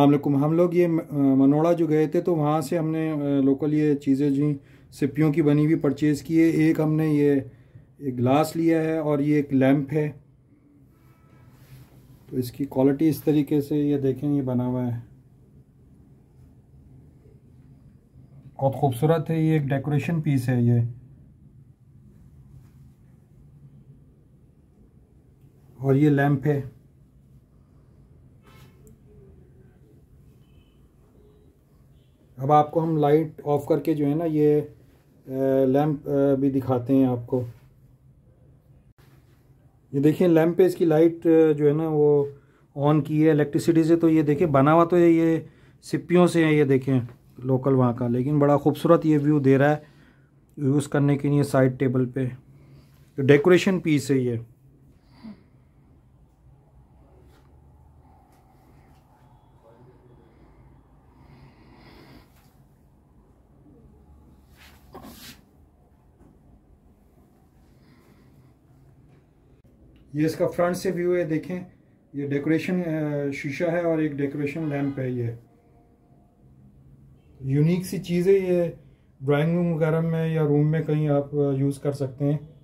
अलमैकम हम लोग ये मनोड़ा जो गए थे तो वहाँ से हमने लोकल ये चीज़ें जी सिपियों की बनी हुई परचेज़ की है एक हमने ये एक ग्लास लिया है और ये एक लैम्प है तो इसकी क्वालिटी इस तरीके से ये देखें ये बना हुआ है बहुत खूबसूरत है ये एक डेकोरेशन पीस है ये और ये लैम्प है अब आपको हम लाइट ऑफ करके जो है ना ये लैम्प भी दिखाते हैं आपको ये देखिए लैम्प पे इसकी लाइट जो है ना वो ऑन की है इलेक्ट्रिसिटी से तो ये देखिए बना हुआ तो है ये सिप्पियों से है ये देखें लोकल वहाँ का लेकिन बड़ा खूबसूरत ये व्यू दे रहा है यूज़ करने के लिए साइड टेबल पे डेकोरेशन पीस है ये ये इसका फ्रंट से व्यू है देखें ये डेकोरेशन शीशा है और एक डेकोरेशन लैम्प है ये यूनिक सी चीज़ है ये ड्राइंग रूम वगैरह में या रूम में कहीं आप यूज़ कर सकते हैं